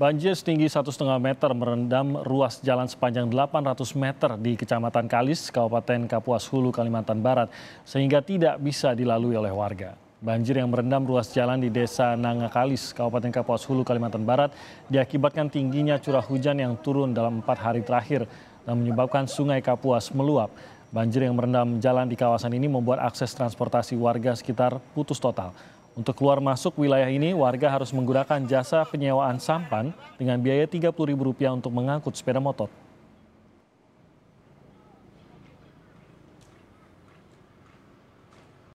Banjir setinggi 1,5 meter merendam ruas jalan sepanjang 800 meter di Kecamatan Kalis, Kabupaten Kapuas Hulu, Kalimantan Barat, sehingga tidak bisa dilalui oleh warga. Banjir yang merendam ruas jalan di Desa Nanga Kalis, Kabupaten Kapuas Hulu, Kalimantan Barat, diakibatkan tingginya curah hujan yang turun dalam empat hari terakhir dan menyebabkan sungai Kapuas meluap. Banjir yang merendam jalan di kawasan ini membuat akses transportasi warga sekitar putus total. Untuk keluar masuk wilayah ini, warga harus menggunakan jasa penyewaan sampan dengan biaya Rp30.000 untuk mengangkut sepeda motor.